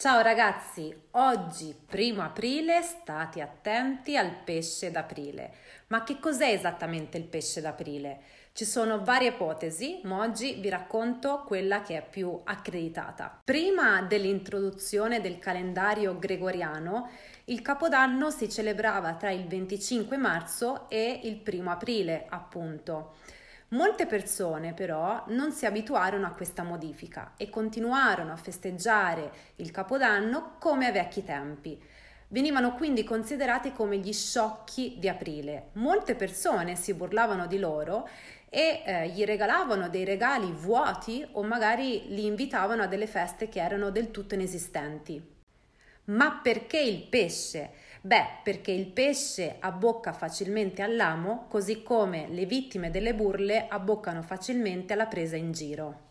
Ciao ragazzi, oggi primo aprile state attenti al pesce d'aprile. Ma che cos'è esattamente il pesce d'aprile? Ci sono varie ipotesi, ma oggi vi racconto quella che è più accreditata. Prima dell'introduzione del calendario gregoriano, il Capodanno si celebrava tra il 25 marzo e il primo aprile, appunto. Molte persone però non si abituarono a questa modifica e continuarono a festeggiare il Capodanno come a vecchi tempi. Venivano quindi considerati come gli sciocchi di aprile. Molte persone si burlavano di loro e eh, gli regalavano dei regali vuoti o magari li invitavano a delle feste che erano del tutto inesistenti. Ma perché il pesce? Beh, perché il pesce abbocca facilmente all'amo, così come le vittime delle burle abboccano facilmente alla presa in giro.